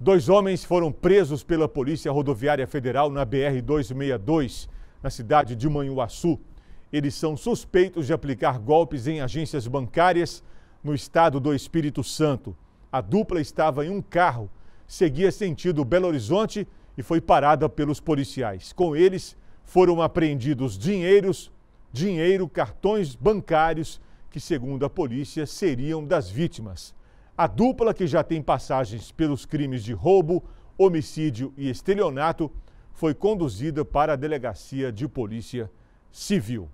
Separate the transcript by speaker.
Speaker 1: Dois homens foram presos pela Polícia Rodoviária Federal na BR-262, na cidade de Manhuaçu. Eles são suspeitos de aplicar golpes em agências bancárias no estado do Espírito Santo. A dupla estava em um carro, seguia sentido Belo Horizonte e foi parada pelos policiais. Com eles foram apreendidos dinheiros, dinheiro, cartões bancários que, segundo a polícia, seriam das vítimas. A dupla, que já tem passagens pelos crimes de roubo, homicídio e estelionato, foi conduzida para a Delegacia de Polícia Civil.